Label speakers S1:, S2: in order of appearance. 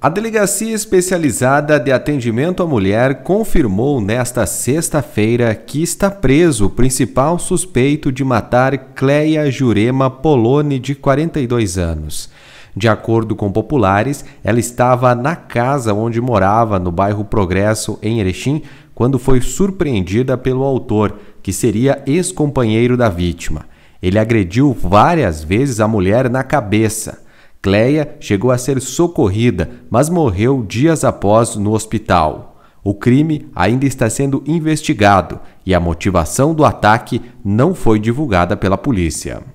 S1: A Delegacia Especializada de Atendimento à Mulher confirmou nesta sexta-feira que está preso o principal suspeito de matar Cleia Jurema Poloni, de 42 anos. De acordo com populares, ela estava na casa onde morava, no bairro Progresso, em Erechim, quando foi surpreendida pelo autor, que seria ex-companheiro da vítima. Ele agrediu várias vezes a mulher na cabeça. Cleia chegou a ser socorrida, mas morreu dias após no hospital. O crime ainda está sendo investigado e a motivação do ataque não foi divulgada pela polícia.